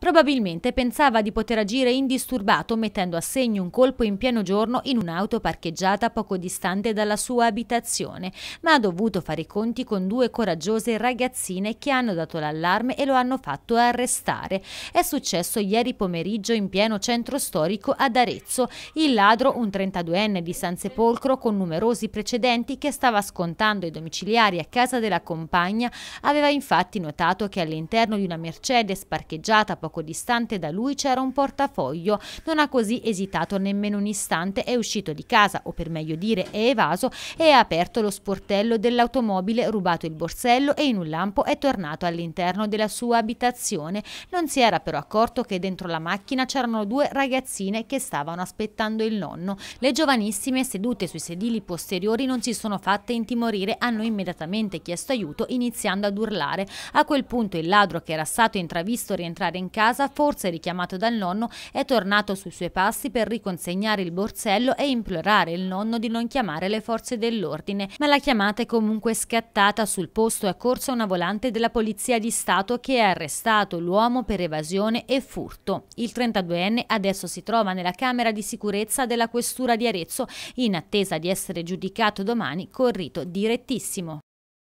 Probabilmente pensava di poter agire indisturbato mettendo a segno un colpo in pieno giorno in un'auto parcheggiata poco distante dalla sua abitazione, ma ha dovuto fare i conti con due coraggiose ragazzine che hanno dato l'allarme e lo hanno fatto arrestare. È successo ieri pomeriggio in pieno centro storico ad Arezzo. Il ladro, un 32enne di San Sepolcro con numerosi precedenti che stava scontando i domiciliari a casa della compagna, aveva infatti notato che all'interno di una Mercedes parcheggiata poco poco distante da lui c'era un portafoglio. Non ha così esitato nemmeno un istante, è uscito di casa, o per meglio dire è evaso, e ha aperto lo sportello dell'automobile, rubato il borsello e in un lampo è tornato all'interno della sua abitazione. Non si era però accorto che dentro la macchina c'erano due ragazzine che stavano aspettando il nonno. Le giovanissime sedute sui sedili posteriori non si sono fatte intimorire, hanno immediatamente chiesto aiuto iniziando ad urlare. A quel punto il ladro che era stato intravisto rientrare in casa casa, forse richiamato dal nonno, è tornato sui suoi passi per riconsegnare il borsello e implorare il nonno di non chiamare le forze dell'ordine, ma la chiamata è comunque scattata. Sul posto è corsa una volante della Polizia di Stato che ha arrestato l'uomo per evasione e furto. Il 32enne adesso si trova nella Camera di Sicurezza della Questura di Arezzo in attesa di essere giudicato domani con rito direttissimo.